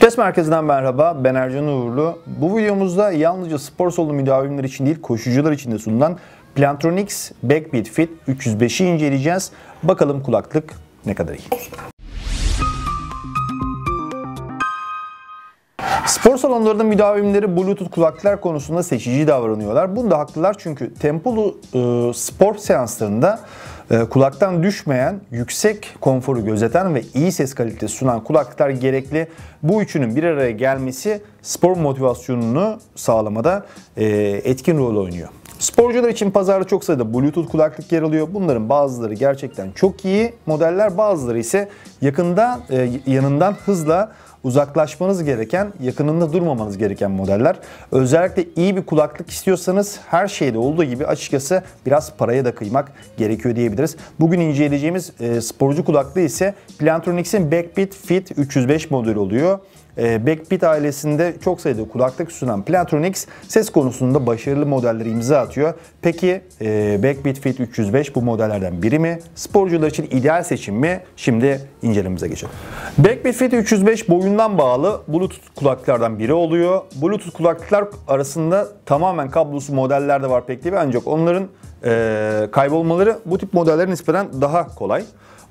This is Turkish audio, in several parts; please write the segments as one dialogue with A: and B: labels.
A: Vites Merkezi'nden merhaba, ben Ercan Uğurlu. Bu videomuzda yalnızca spor salonu müdavimler için değil, koşucular için de sunulan Plantronics Backbeat Fit 305'i inceleyeceğiz. Bakalım kulaklık ne kadar iyi. Spor salonlarında müdavimleri Bluetooth kulaklıklar konusunda seçici davranıyorlar. Bunda haklılar çünkü tempolu e, spor seanslarında e, kulaktan düşmeyen, yüksek konforu gözeten ve iyi ses kalitesi sunan kulaklıklar gerekli. Bu üçünün bir araya gelmesi spor motivasyonunu sağlamada e, etkin rol oynuyor. Sporcular için pazarda çok sayıda Bluetooth kulaklık yer alıyor. Bunların bazıları gerçekten çok iyi modeller, bazıları ise yakında e, yanından hızla uzaklaşmanız gereken, yakınında durmamanız gereken modeller. Özellikle iyi bir kulaklık istiyorsanız her şeyde olduğu gibi açıkçası biraz paraya da kıymak gerekiyor diyebiliriz. Bugün inceleyeceğimiz e, sporcu kulaklığı ise Plantronics'in Backbeat Fit 305 modeli oluyor e, ailesinde çok sayıda kulaklık sunan Plantronics ses konusunda başarılı modelleri imza atıyor. Peki e, Fit 305 bu modellerden biri mi? Sporcular için ideal seçim mi? Şimdi incelememize geçelim. Backbit Fit 305 boyundan bağlı Bluetooth kulaklıklardan biri oluyor. Bluetooth kulaklıklar arasında tamamen kablosu modeller de var pek değil ancak onların e, kaybolmaları bu tip modellere nispeten daha kolay.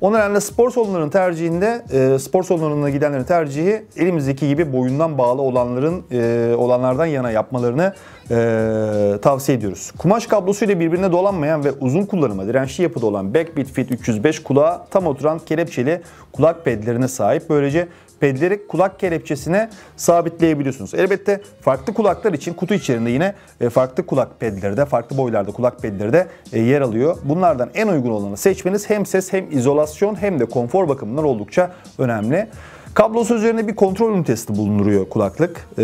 A: O nedenle spor salonlarının tercihinde, e, spor salonlarına gidenlerin tercihi elimizdeki gibi boyundan bağlı olanların e, olanlardan yana yapmalarını e, tavsiye ediyoruz. Kumaş kablosuyla birbirine dolanmayan ve uzun kullanıma dirençli yapıda olan Backbeat Fit 305 kulağa tam oturan kelepçeli kulak pedlerine sahip. Böylece pedleri kulak kelepçesine sabitleyebiliyorsunuz. Elbette farklı kulaklar için kutu içerisinde yine e, farklı kulak pedleri de, farklı boylarda kulak pedleri de seçeneklerde e, yer alıyor. Bunlardan en uygun olanı seçmeniz hem ses hem izolasyon hem de konfor bakımından oldukça önemli. Kablosu üzerine bir kontrol ünitesi bulunuyor kulaklık. E,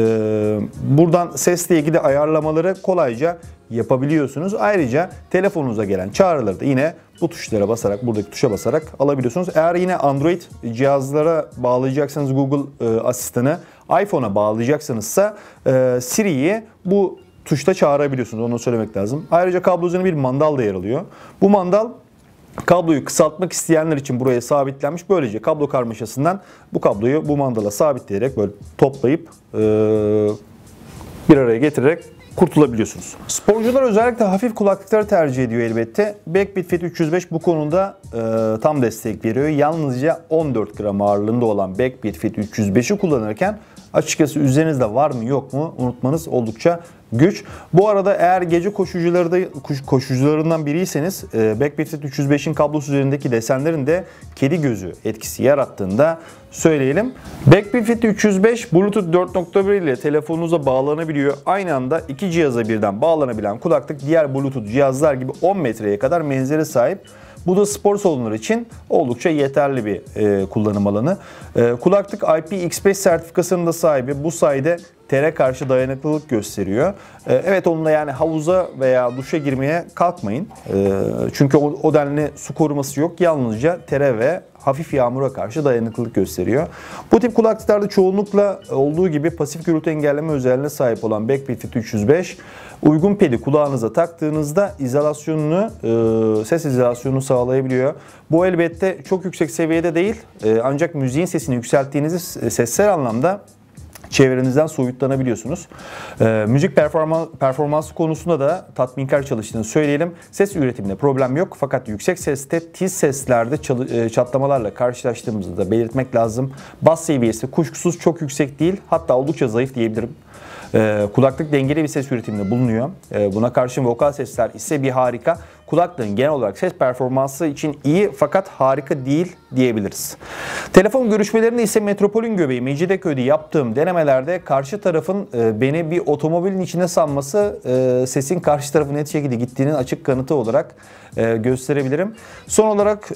A: buradan sesle ilgili ayarlamaları kolayca yapabiliyorsunuz. Ayrıca telefonunuza gelen çağrıları da yine bu tuşlara basarak, buradaki tuşa basarak alabiliyorsunuz. Eğer yine Android cihazlara bağlayacaksanız Google e, asistanı, iPhone'a bağlayacaksanızsa e, Siri'yi bu tuşta çağırabiliyorsunuz. Onu söylemek lazım. Ayrıca kablo üzerine bir mandal da yer alıyor. Bu mandal kabloyu kısaltmak isteyenler için buraya sabitlenmiş. Böylece kablo karmaşasından bu kabloyu bu mandala sabitleyerek böyle toplayıp bir araya getirerek kurtulabiliyorsunuz. Sporcular özellikle hafif kulaklıkları tercih ediyor elbette. Backbit Fit 305 bu konuda e, tam destek veriyor. Yalnızca 14 gram ağırlığında olan Backbit Fit 305'i kullanırken açıkçası üzerinizde var mı yok mu unutmanız oldukça güç. Bu arada eğer gece koşucuları da koşucularından biriyseniz e, Backbeat 305'in kablosu üzerindeki desenlerin de kedi gözü etkisi yarattığında söyleyelim. Backbeat 305 Bluetooth 4.1 ile telefonunuza bağlanabiliyor. Aynı anda iki cihaza birden bağlanabilen kulaklık diğer Bluetooth cihazlar gibi 10 metreye kadar menzile sahip. Bu da spor salonları için oldukça yeterli bir e, kullanım alanı. E, kulaklık IPX5 sertifikasının da sahibi. Bu sayede tere karşı dayanıklılık gösteriyor. E, evet onunla yani havuza veya duşa girmeye kalkmayın. E, çünkü o, o denli su koruması yok. Yalnızca tere ve hafif yağmura karşı dayanıklılık gösteriyor. Bu tip kulaklıklarda çoğunlukla olduğu gibi pasif gürültü engelleme özelliğine sahip olan Backbeat 305 uygun pedi kulağınıza taktığınızda izolasyonunu, e, ses izolasyonunu sağlayabiliyor. Bu elbette çok yüksek seviyede değil e, ancak müziğin sesini yükselttiğinizi sessel anlamda çevrenizden soyutlanabiliyorsunuz. E, müzik performa, performansı konusunda da tatminkar çalıştığını söyleyelim. Ses üretiminde problem yok fakat yüksek seste tiz seslerde çalı, e, çatlamalarla karşılaştığımızı da belirtmek lazım. Bas seviyesi kuşkusuz çok yüksek değil hatta oldukça zayıf diyebilirim. E, kulaklık dengeli bir ses üretiminde bulunuyor. E, buna karşın vokal sesler ise bir harika kulaklığın genel olarak ses performansı için iyi fakat harika değil diyebiliriz. Telefon görüşmelerinde ise metropolün göbeği Mecidiköy'de yaptığım denemelerde karşı tarafın e, beni bir otomobilin içine sanması e, sesin karşı tarafı net şekilde gittiğinin açık kanıtı olarak e, gösterebilirim. Son olarak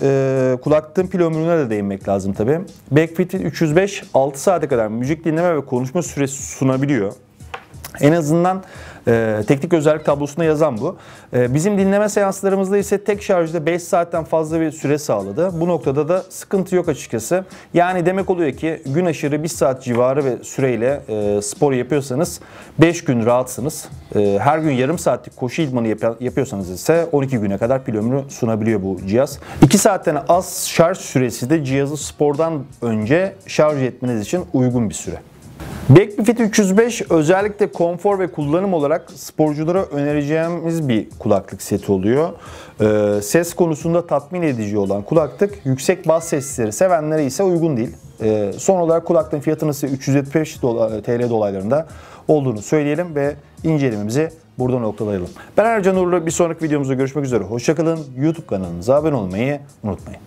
A: kulaklığın pil ömrüne de değinmek lazım tabi. Backfit 305 6 saate kadar müzik dinleme ve konuşma süresi sunabiliyor. En azından e, teknik özellik tablosunda yazan bu. E, bizim dinleme seanslarımızda ise tek şarjda 5 saatten fazla bir süre sağladı. Bu noktada da sıkıntı yok açıkçası. Yani demek oluyor ki gün aşırı 1 saat civarı ve süreyle e, spor yapıyorsanız 5 gün rahatsınız. E, her gün yarım saatlik koşu idmanı yap yapıyorsanız ise 12 güne kadar pil ömrü sunabiliyor bu cihaz. 2 saatten az şarj süresi de cihazı spordan önce şarj etmeniz için uygun bir süre. Backbifit 305 özellikle konfor ve kullanım olarak sporculara önereceğimiz bir kulaklık seti oluyor. Ee, ses konusunda tatmin edici olan kulaklık yüksek bas sesleri sevenlere ise uygun değil. Ee, son olarak kulaklığın fiyatının ise 375 TL dolaylarında olduğunu söyleyelim ve incelememizi burada noktalayalım. Ben Ercan Uğurlu bir sonraki videomuzda görüşmek üzere. Hoşçakalın. YouTube kanalımıza abone olmayı unutmayın.